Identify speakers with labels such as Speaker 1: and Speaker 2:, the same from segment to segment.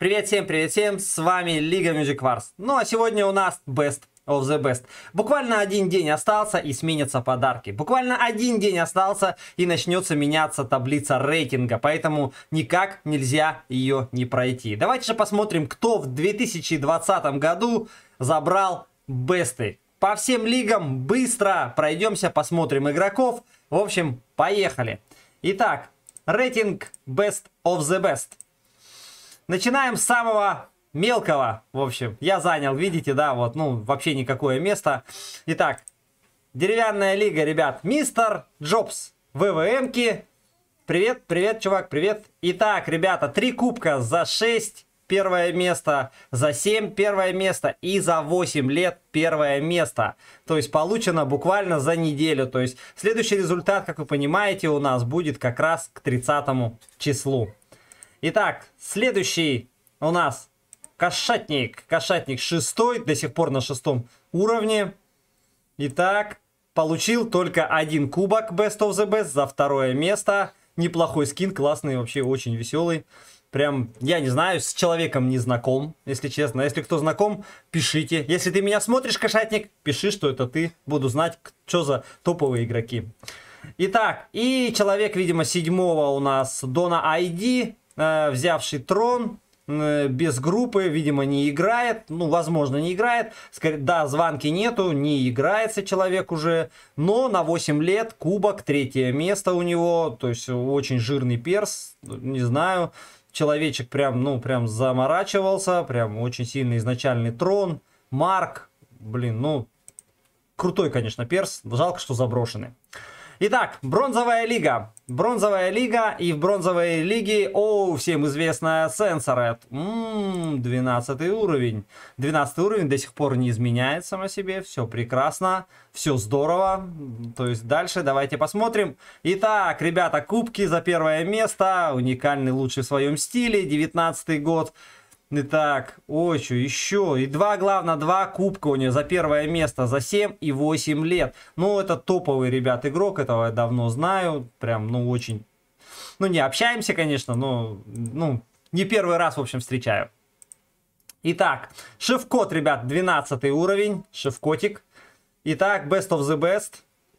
Speaker 1: Привет всем, привет всем, с вами Лига Music Wars. Ну а сегодня у нас Best of the Best. Буквально один день остался и сменятся подарки. Буквально один день остался и начнется меняться таблица рейтинга, поэтому никак нельзя ее не пройти. Давайте же посмотрим, кто в 2020 году забрал бесты. По всем лигам быстро пройдемся, посмотрим игроков. В общем, поехали. Итак, рейтинг Best of the Best. Начинаем с самого мелкого, в общем. Я занял, видите, да, вот, ну, вообще никакое место. Итак, деревянная лига, ребят. Мистер Джобс, ВВМки. Привет, привет, чувак, привет. Итак, ребята, три кубка за 6 первое место, за 7 первое место и за 8 лет первое место. То есть получено буквально за неделю. То есть следующий результат, как вы понимаете, у нас будет как раз к 30 числу. Итак, следующий у нас кошатник. Кошатник шестой, до сих пор на шестом уровне. Итак, получил только один кубок Best of the Best за второе место. Неплохой скин, классный, вообще очень веселый. Прям, я не знаю, с человеком не знаком, если честно. Если кто знаком, пишите. Если ты меня смотришь, кошатник, пиши, что это ты. Буду знать, что за топовые игроки. Итак, и человек, видимо, седьмого у нас Дона Айди. Э, взявший трон, э, без группы, видимо, не играет, ну, возможно, не играет, скорее, да, звонки нету, не играется человек уже, но на 8 лет кубок, третье место у него, то есть очень жирный перс, не знаю, человечек прям, ну, прям заморачивался, прям очень сильный изначальный трон, Марк, блин, ну, крутой, конечно, перс, жалко, что заброшенный. Итак, бронзовая лига. Бронзовая лига и в бронзовой лиге, о, всем известная Сенсорет. Ммм, 12 уровень. 12 уровень до сих пор не изменяет сама себе, все прекрасно, все здорово. То есть дальше давайте посмотрим. Итак, ребята, кубки за первое место, уникальный лучший в своем стиле, 19 год. Итак, Очу еще. И два, главное, два кубка у нее за первое место за 7 и 8 лет. Ну, это топовый, ребят, игрок. Этого я давно знаю. Прям, ну, очень... Ну, не общаемся, конечно, но... Ну, не первый раз, в общем, встречаю. Итак, Шеф-кот, ребят, 12 уровень. Шеф-котик. Итак, Best of the Best.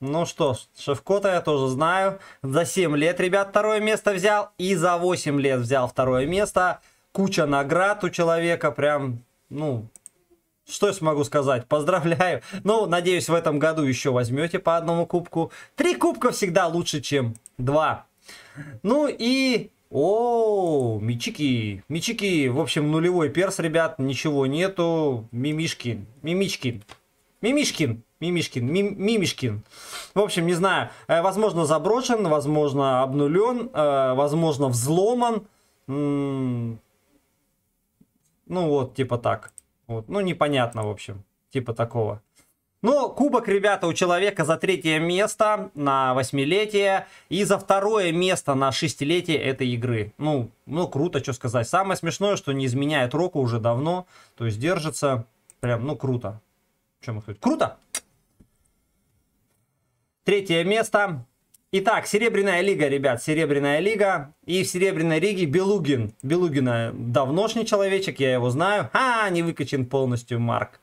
Speaker 1: Ну что ж, Шевкота я тоже знаю. За 7 лет, ребят, второе место взял. И за 8 лет взял второе место куча наград у человека, прям, ну, что я смогу сказать? Поздравляю. Ну, надеюсь, в этом году еще возьмете по одному кубку. Три кубка всегда лучше, чем два. Ну и... О, мечики, мечики, в общем, нулевой перс, ребят, ничего нету, мимишкин, мимичкин, мимишкин, мимишкин, мимишкин. В общем, не знаю, э, возможно заброшен, возможно обнулен, э, возможно взломан, ну вот, типа так. Вот. Ну непонятно, в общем. Типа такого. Ну, кубок, ребята, у человека за третье место на восьмилетие и за второе место на шестилетие этой игры. Ну, ну круто, что сказать. Самое смешное, что не изменяет Року уже давно. То есть держится прям, ну, круто. Чем мы сказать? Круто! Третье место. Итак, Серебряная лига, ребят, Серебряная лига. И в Серебряной лиге Белугин. Белугина давношний человечек, я его знаю. А, не выкачен полностью Марк.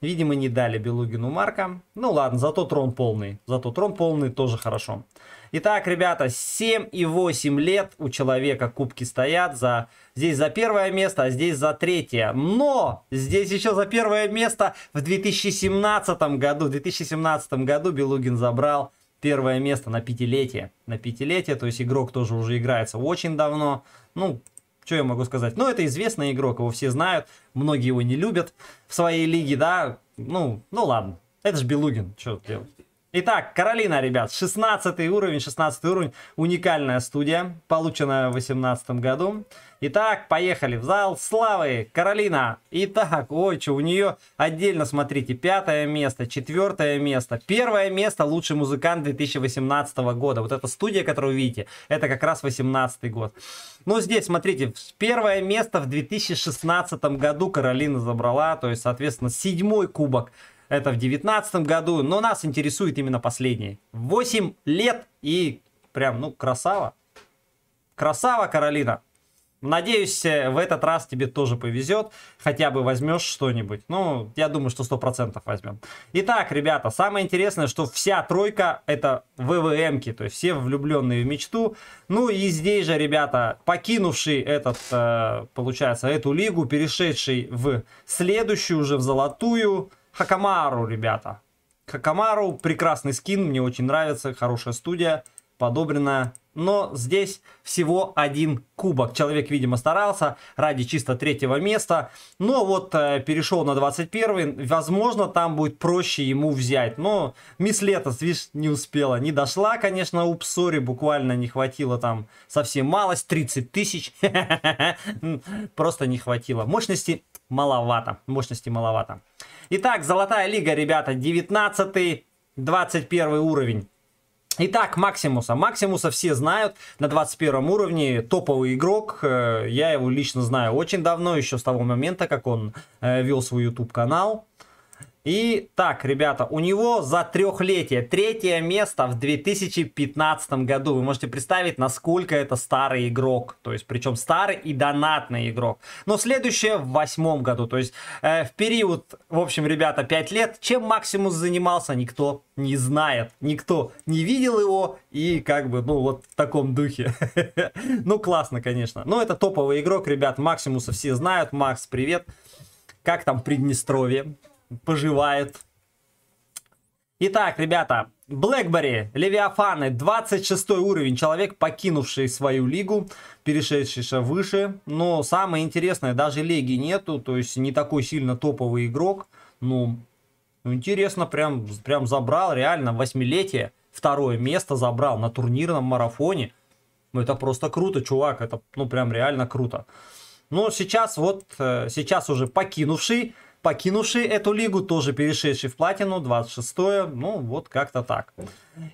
Speaker 1: Видимо, не дали Белугину Марка. Ну ладно, зато трон полный. Зато трон полный, тоже хорошо. Итак, ребята, 7 и 8 лет у человека кубки стоят. За... Здесь за первое место, а здесь за третье. Но здесь еще за первое место в 2017 году. В 2017 году Белугин забрал первое место на пятилетие. На пятилетие, то есть игрок тоже уже играется очень давно. Ну, что я могу сказать? Ну, это известный игрок, его все знают, многие его не любят в своей лиге, да. Ну, ну ладно, это же Белугин, что делать. Итак, Каролина, ребят, 16 уровень, 16 уровень, уникальная студия, полученная в 2018 году. Итак, поехали в зал славы, Каролина. Итак, ой, что, у нее отдельно, смотрите, пятое место, четвертое место, первое место лучший музыкант 2018 года. Вот эта студия, которую вы видите, это как раз 2018 год. Ну, здесь, смотрите, первое место в 2016 году Каролина забрала, то есть, соответственно, седьмой кубок это в 2019 году, но нас интересует именно последний. 8 лет и прям, ну, красава. Красава, Каролина. Надеюсь, э, в этот раз тебе тоже повезет, хотя бы возьмешь что-нибудь. Ну, я думаю, что 100% возьмем. Итак, ребята, самое интересное, что вся тройка это ВВМки, то есть все влюбленные в мечту. Ну и здесь же, ребята, покинувший этот, э, получается, эту лигу, перешедший в следующую уже, в золотую, Хакамару, ребята. Хакамару, прекрасный скин, мне очень нравится, хорошая студия, подобрена. Но здесь всего один кубок. Человек, видимо, старался ради чисто третьего места. Но вот э, перешел на 21 Возможно, там будет проще ему взять. Но Мисс Летос, видишь, не успела. Не дошла, конечно, у Псори. Буквально не хватило там совсем малость. 30 тысяч. Просто не хватило. Мощности маловато. Мощности маловато. Итак, Золотая Лига, ребята, 19-21 уровень. Итак, Максимуса. Максимуса все знают на 21 уровне, топовый игрок. Э, я его лично знаю очень давно, еще с того момента, как он э, вел свой YouTube канал. И так, ребята, у него за трехлетие третье место в 2015 году. Вы можете представить, насколько это старый игрок. То есть, причем старый и донатный игрок. Но следующее в восьмом году. То есть, э, в период, в общем, ребята, 5 лет. Чем Максимус занимался, никто не знает. Никто не видел его. И как бы, ну, вот в таком духе. Ну, классно, конечно. Но это топовый игрок, ребят. Максимуса все знают. Макс, привет. Как там в Приднестровье? поживает. Итак, ребята, Блэкбери, Левиафаны, 26 уровень, человек, покинувший свою лигу, перешедший выше, но самое интересное, даже леги нету, то есть не такой сильно топовый игрок, ну, интересно, прям, прям забрал, реально, восьмилетие, второе место забрал на турнирном марафоне, ну, это просто круто, чувак, это, ну, прям реально круто. Но сейчас вот, э, сейчас уже покинувший покинувший эту лигу, тоже перешедший в платину, 26-е, ну вот как-то так.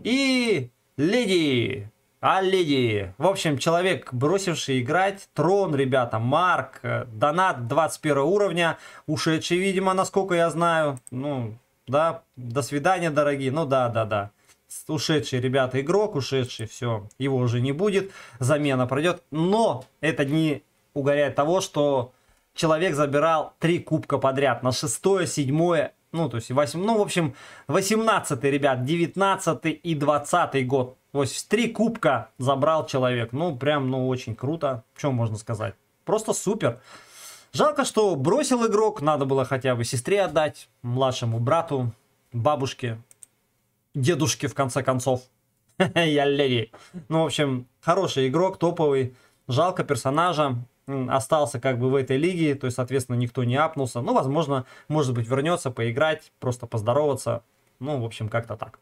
Speaker 1: И леди, а леди, в общем, человек, бросивший играть, трон, ребята, Марк, э, донат 21 уровня, ушедший, видимо, насколько я знаю, ну, да, до свидания, дорогие, ну да, да, да ушедший, ребята, игрок, ушедший, все, его уже не будет, замена пройдет. Но это не угоряет того, что человек забирал три кубка подряд на шестое, седьмое, ну, то есть 8, ну, в общем, восемнадцатый ребят, девятнадцатый и двадцатый год. То есть три кубка забрал человек. Ну, прям, ну, очень круто. Чем можно сказать? Просто супер. Жалко, что бросил игрок. Надо было хотя бы сестре отдать, младшему брату, бабушке, дедушке, в конце концов. Я леди. Ну, в общем, хороший игрок, топовый. Жалко персонажа остался как бы в этой лиге, то есть, соответственно, никто не апнулся. Ну, возможно, может быть, вернется поиграть, просто поздороваться. Ну, в общем, как-то так.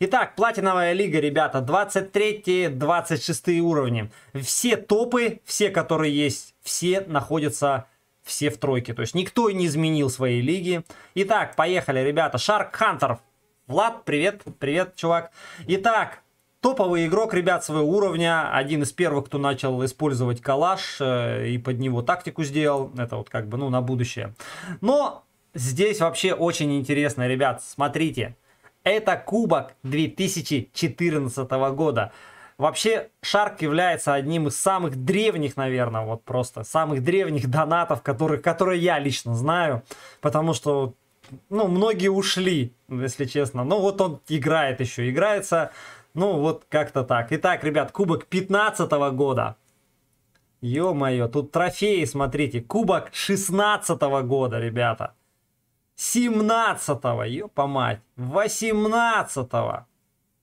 Speaker 1: Итак, платиновая лига, ребята, 23-26 уровни. Все топы, все, которые есть, все находятся все в тройке. То есть никто не изменил своей лиги. Итак, поехали, ребята. Шарк Хантер. Влад, привет, привет, чувак. Итак, топовый игрок, ребят, своего уровня. Один из первых, кто начал использовать калаш э, и под него тактику сделал. Это вот как бы, ну, на будущее. Но здесь вообще очень интересно, ребят. Смотрите, это кубок 2014 года. Вообще, Шарк является одним из самых древних, наверное, вот просто, самых древних донатов, которые, которые я лично знаю, потому что, ну, многие ушли, если честно. Но вот он играет еще, играется ну, вот как-то так. Итак, ребят, кубок 15 -го года. Ё-моё, тут трофеи, смотрите. Кубок 16 -го года, ребята. 17-го, ё-по-мать. 18-го.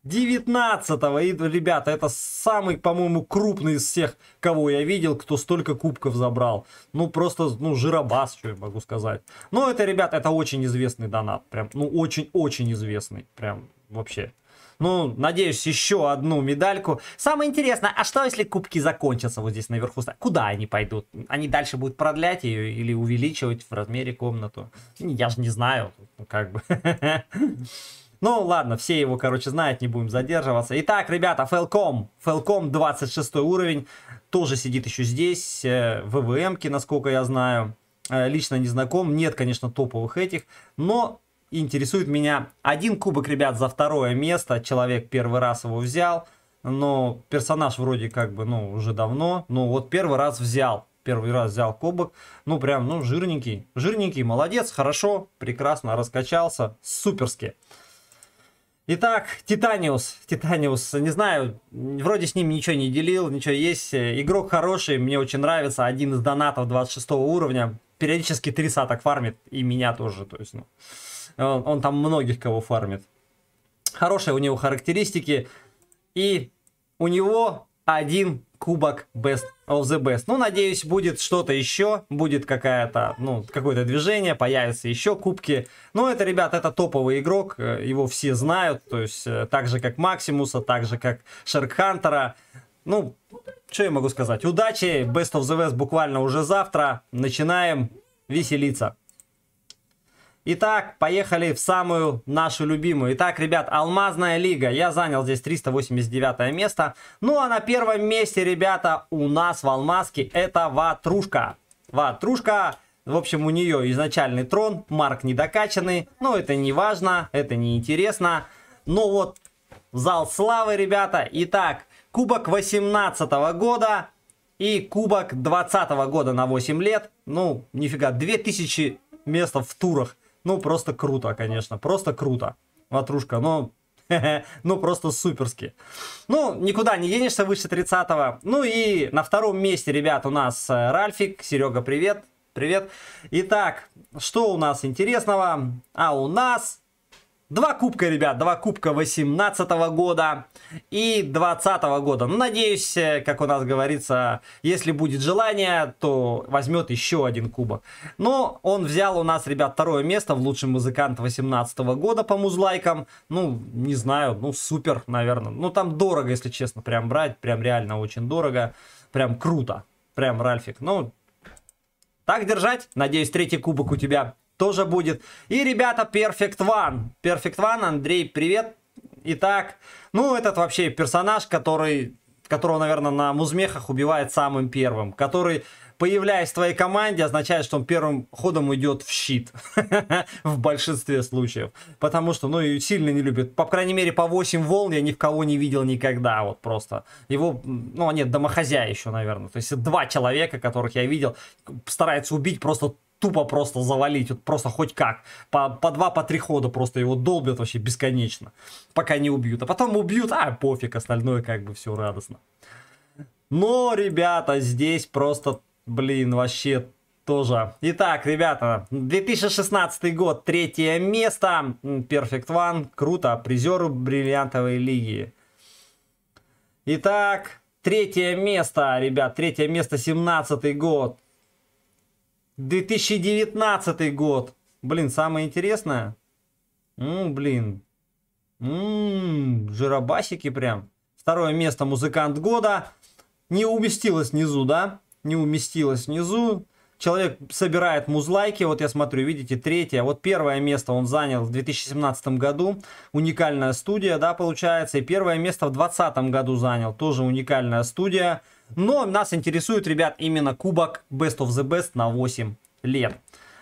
Speaker 1: 19-го. И, ребята, это самый, по-моему, крупный из всех, кого я видел, кто столько кубков забрал. Ну, просто, ну, жиробас, что я могу сказать. Но ну, это, ребята, это очень известный донат. Прям, ну, очень-очень известный. Прям, вообще. Ну, надеюсь, еще одну медальку. Самое интересное, а что если кубки закончатся вот здесь наверху? Куда они пойдут? Они дальше будут продлять ее или увеличивать в размере комнату? Ну, я же не знаю, как бы. Ну ладно, все его, короче, знают, не будем задерживаться. Итак, ребята, Фелком Фэлком 26 уровень. Тоже сидит еще здесь. Э, ВВМки, насколько я знаю. Э, лично не знаком. Нет, конечно, топовых этих. Но интересует меня один кубок, ребят, за второе место. Человек первый раз его взял, но персонаж вроде как бы, ну, уже давно. но вот первый раз взял, первый раз взял кубок. Ну, прям, ну, жирненький, жирненький, молодец, хорошо, прекрасно раскачался, суперски. Итак, Титаниус, Титаниус, не знаю, вроде с ним ничего не делил, ничего есть. Игрок хороший, мне очень нравится, один из донатов 26 уровня. Периодически три саток фармит, и меня тоже, то есть, ну... Он, он там многих кого фармит. Хорошие у него характеристики. И у него один кубок Best of the Best. Ну, надеюсь, будет что-то еще, будет какая-то, ну, какое-то движение, появятся еще кубки. Но это, ребят, это топовый игрок, э, его все знают, то есть э, так же, как Максимуса, так же, как Шеркхантера. Ну, что я могу сказать? Удачи, Best of the West буквально уже завтра. Начинаем веселиться. Итак, поехали в самую нашу любимую. Итак, ребят, Алмазная лига. Я занял здесь 389 место. Ну а на первом месте, ребята, у нас в Алмазке это Ватрушка. Ватрушка... В общем, у нее изначальный трон, марк недокачанный. Но ну, это не важно, это не интересно. Но вот зал славы, ребята. Итак, кубок 18 -го года и кубок 20 -го года на 8 лет. Ну, нифига, 2000 мест в турах. Ну, просто круто, конечно, просто круто. Ватрушка, ну, ну, просто суперски. Ну, никуда не денешься выше 30-го. Ну и на втором месте, ребят, у нас э, Ральфик. Серега, привет. Привет. Итак, что у нас интересного? А у нас Два кубка, ребят, два кубка 18 года и 20 года. Ну, надеюсь, э, как у нас говорится, если будет желание, то возьмет еще один кубок. Но он взял у нас, ребят, второе место в лучший музыкант 18 года по музлайкам. Ну, не знаю, ну, супер, наверное. Ну, там дорого, если честно, прям брать, прям реально очень дорого. Прям круто, прям Ральфик. Ну, так держать. Надеюсь, третий кубок у тебя тоже будет. И, ребята, Perfect One. Perfect One, Андрей, привет. Итак, ну, этот вообще персонаж, который, которого, наверное, на музмехах убивает самым первым. Который, появляясь в твоей команде, означает, что он первым ходом уйдет в щит. В большинстве случаев. Потому что, ну, и сильно не любит. По крайней мере, по 8 волн я ни в кого не видел никогда. Вот просто. Его, ну, а нет, домохозяй еще, наверное. То есть, два человека, которых я видел, старается убить просто тупо просто завалить, вот просто хоть как. По, по два, по три хода просто его долбят вообще бесконечно, пока не убьют. А потом убьют, а пофиг, остальное как бы все радостно. Но, ребята, здесь просто, блин, вообще тоже. Итак, ребята, 2016 год, третье место, Perfect One, круто, призеры бриллиантовой лиги. Итак, третье место, ребят, третье место, 17 год, 2019 год. Блин, самое интересное. М блин. М -м, жиробасики прям. Второе место музыкант года. Не уместилось внизу, да? Не уместилось внизу. Человек собирает музлайки, вот я смотрю, видите, третье. Вот первое место он занял в 2017 году, уникальная студия, да, получается. И первое место в 2020 году занял, тоже уникальная студия. Но нас интересует, ребят, именно кубок Best of the Best на 8 лет.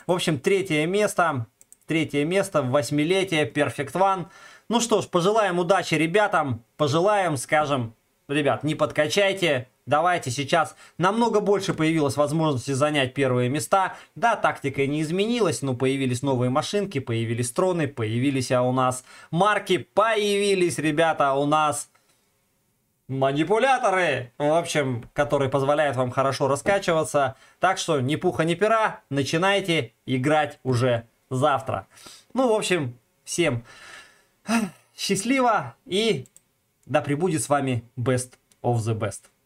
Speaker 1: В общем, третье место. Третье место в восьмилетие. Perfect One. Ну что ж, пожелаем удачи ребятам. Пожелаем, скажем, ребят, не подкачайте. Давайте сейчас намного больше появилось возможности занять первые места. Да, тактика не изменилась, но появились новые машинки, появились троны, появились а у нас марки, появились, ребята, у нас манипуляторы, в общем, которые позволяют вам хорошо раскачиваться. Так что ни пуха, ни пера, начинайте играть уже завтра. Ну, в общем, всем счастливо и да пребудет с вами best of the best.